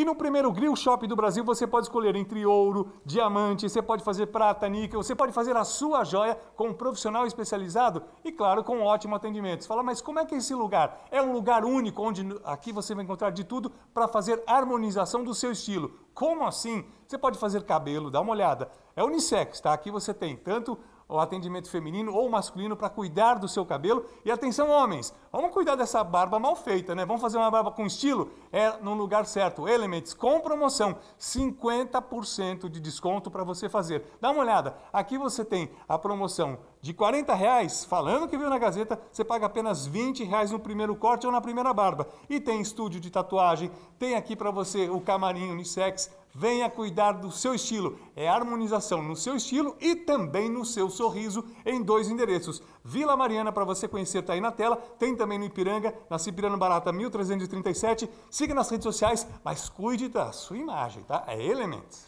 E no primeiro grill shop do Brasil você pode escolher entre ouro, diamante, você pode fazer prata, níquel, você pode fazer a sua joia com um profissional especializado e, claro, com um ótimo atendimento. Você fala, mas como é que é esse lugar? É um lugar único onde aqui você vai encontrar de tudo para fazer harmonização do seu estilo. Como assim? Você pode fazer cabelo, dá uma olhada. É unissex, tá? Aqui você tem tanto o atendimento feminino ou masculino para cuidar do seu cabelo. E atenção, homens, vamos cuidar dessa barba mal feita, né? Vamos fazer uma barba com estilo? É no lugar certo. Elements com promoção, 50% de desconto para você fazer. Dá uma olhada, aqui você tem a promoção de 40 reais, falando que viu na Gazeta, você paga apenas 20 reais no primeiro corte ou na primeira barba. E tem estúdio de tatuagem, tem aqui para você o camarim unissex, Venha cuidar do seu estilo. É harmonização no seu estilo e também no seu sorriso em dois endereços. Vila Mariana, para você conhecer, está aí na tela. Tem também no Ipiranga, na Cipirano Barata 1337. Siga nas redes sociais, mas cuide da sua imagem, tá? É Elements.